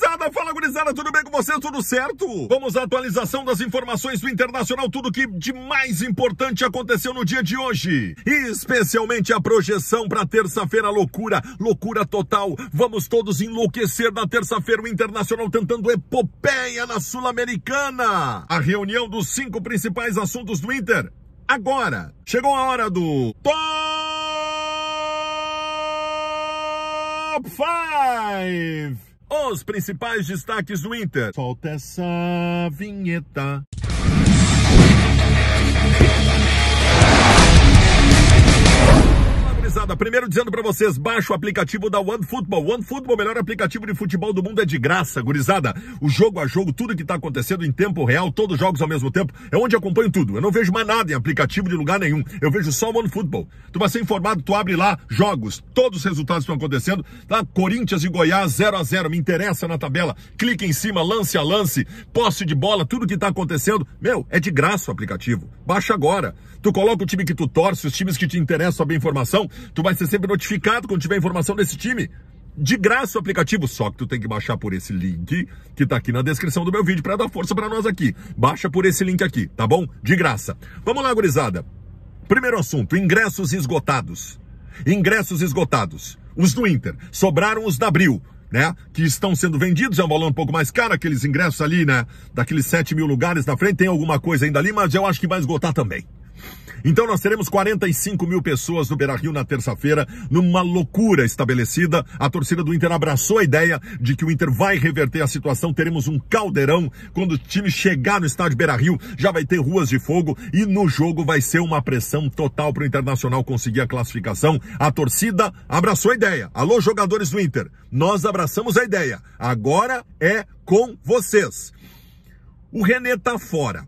gurizada, fala gurizada, tudo bem com vocês? Tudo certo? Vamos à atualização das informações do Internacional, tudo que de mais importante aconteceu no dia de hoje. E especialmente a projeção para terça-feira, loucura, loucura total. Vamos todos enlouquecer na terça-feira o Internacional tentando epopeia na Sul-Americana. A reunião dos cinco principais assuntos do Inter. Agora, chegou a hora do... Top 5! os principais destaques do Inter. Solta essa vinheta. gurizada, primeiro dizendo para vocês, baixa o aplicativo da OneFootball. OneFootball, o melhor aplicativo de futebol do mundo, é de graça, gurizada. O jogo a jogo, tudo que tá acontecendo em tempo real, todos os jogos ao mesmo tempo, é onde acompanho tudo. Eu não vejo mais nada em aplicativo de lugar nenhum. Eu vejo só o OneFootball. Tu vai ser informado, tu abre lá, jogos, todos os resultados estão acontecendo. Tá? Corinthians e Goiás, 0 a 0 me interessa na tabela. Clique em cima, lance a lance, posse de bola, tudo que tá acontecendo. Meu, é de graça o aplicativo. Baixa agora. Tu coloca o time que tu torce, os times que te interessam, a bem informação Tu vai ser sempre notificado quando tiver informação desse time. De graça o aplicativo, só que tu tem que baixar por esse link que tá aqui na descrição do meu vídeo para dar força para nós aqui. Baixa por esse link aqui, tá bom? De graça. Vamos lá, gurizada. Primeiro assunto, ingressos esgotados. Ingressos esgotados. Os do Inter, sobraram os da Abril. Né, que estão sendo vendidos, é um valor um pouco mais caro, aqueles ingressos ali, né? Daqueles 7 mil lugares na frente, tem alguma coisa ainda ali, mas eu acho que vai esgotar também. Então nós teremos 45 mil pessoas no Beira Rio na terça-feira, numa loucura estabelecida. A torcida do Inter abraçou a ideia de que o Inter vai reverter a situação. Teremos um caldeirão. Quando o time chegar no estádio Beira Rio, já vai ter ruas de fogo e no jogo vai ser uma pressão total para o Internacional conseguir a classificação. A torcida abraçou a ideia. Alô, jogadores do Inter, nós abraçamos a ideia. Agora é com vocês. O Renê tá fora.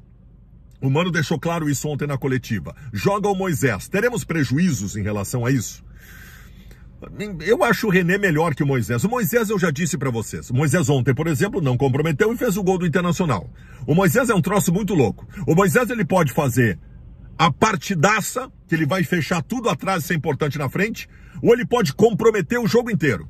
O Mano deixou claro isso ontem na coletiva. Joga o Moisés. Teremos prejuízos em relação a isso? Eu acho o René melhor que o Moisés. O Moisés eu já disse para vocês. O Moisés ontem, por exemplo, não comprometeu e fez o gol do Internacional. O Moisés é um troço muito louco. O Moisés ele pode fazer a partidaça, que ele vai fechar tudo atrás e ser importante na frente, ou ele pode comprometer o jogo inteiro.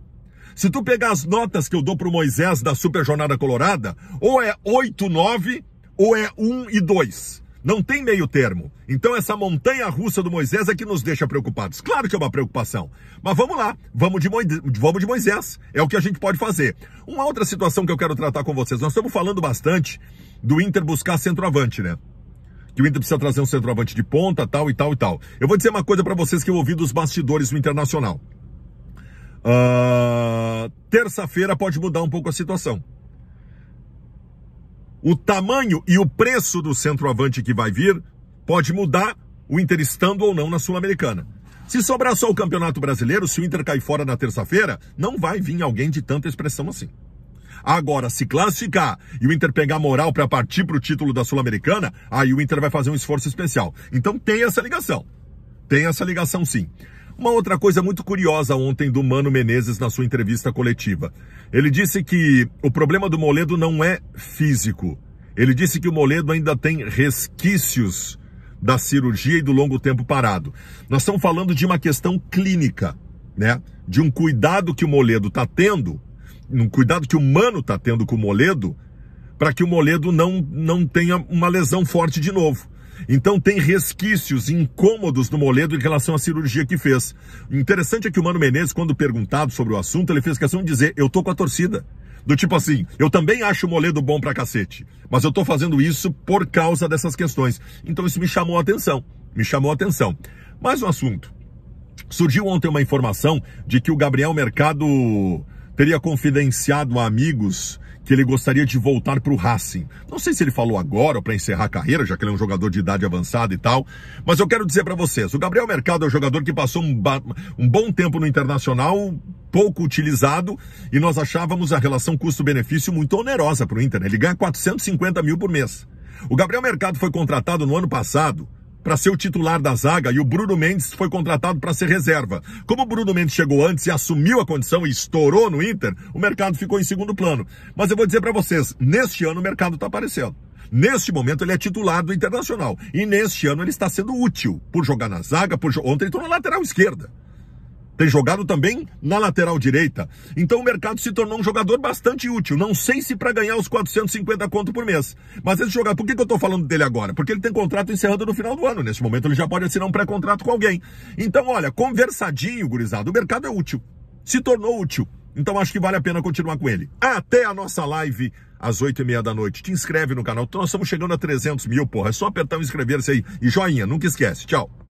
Se tu pegar as notas que eu dou pro Moisés da Super Jornada Colorada, ou é 8, 9, ou é 1 e 2. Não tem meio termo. Então essa montanha russa do Moisés é que nos deixa preocupados. Claro que é uma preocupação. Mas vamos lá, vamos de, Moisés, vamos de Moisés. É o que a gente pode fazer. Uma outra situação que eu quero tratar com vocês. Nós estamos falando bastante do Inter buscar centroavante, né? que o Inter precisa trazer um centroavante de ponta, tal e tal e tal. Eu vou dizer uma coisa para vocês que eu ouvi dos bastidores do Internacional. Uh, Terça-feira pode mudar um pouco a situação o tamanho e o preço do centroavante que vai vir pode mudar o Inter estando ou não na Sul-Americana. Se sobrar só o Campeonato Brasileiro, se o Inter cair fora na terça-feira, não vai vir alguém de tanta expressão assim. Agora, se classificar e o Inter pegar moral para partir para o título da Sul-Americana, aí o Inter vai fazer um esforço especial. Então tem essa ligação. Tem essa ligação sim. Uma outra coisa muito curiosa ontem do Mano Menezes na sua entrevista coletiva. Ele disse que o problema do Moledo não é físico. Ele disse que o Moledo ainda tem resquícios da cirurgia e do longo tempo parado. Nós estamos falando de uma questão clínica, né? De um cuidado que o Moledo está tendo, um cuidado que o Mano está tendo com o Moledo, para que o Moledo não, não tenha uma lesão forte de novo. Então tem resquícios incômodos do Moledo em relação à cirurgia que fez. O interessante é que o Mano Menezes, quando perguntado sobre o assunto, ele fez questão de dizer: eu tô com a torcida. Do tipo assim, eu também acho o Moledo bom pra cacete, mas eu tô fazendo isso por causa dessas questões. Então isso me chamou a atenção. Me chamou a atenção. Mais um assunto. Surgiu ontem uma informação de que o Gabriel Mercado teria confidenciado a amigos que ele gostaria de voltar para o Racing. Não sei se ele falou agora ou para encerrar a carreira, já que ele é um jogador de idade avançada e tal, mas eu quero dizer para vocês, o Gabriel Mercado é um jogador que passou um, um bom tempo no Internacional, pouco utilizado, e nós achávamos a relação custo-benefício muito onerosa para o Inter. Né? Ele ganha 450 mil por mês. O Gabriel Mercado foi contratado no ano passado para ser o titular da zaga e o Bruno Mendes foi contratado para ser reserva. Como o Bruno Mendes chegou antes e assumiu a condição e estourou no Inter, o mercado ficou em segundo plano. Mas eu vou dizer para vocês, neste ano o mercado está aparecendo. Neste momento ele é titular do Internacional e neste ano ele está sendo útil por jogar na zaga, por ontem ele entrou na lateral esquerda tem jogado também na lateral direita. Então o mercado se tornou um jogador bastante útil. Não sei se para ganhar os 450 conto por mês. Mas esse jogador, por que, que eu estou falando dele agora? Porque ele tem contrato encerrando no final do ano. Neste momento ele já pode assinar um pré-contrato com alguém. Então, olha, conversadinho, gurizado, o mercado é útil. Se tornou útil. Então acho que vale a pena continuar com ele. Até a nossa live às oito e meia da noite. Te inscreve no canal. Nós estamos chegando a 300 mil, porra. É só apertar o inscrever-se aí. E joinha, nunca esquece. Tchau.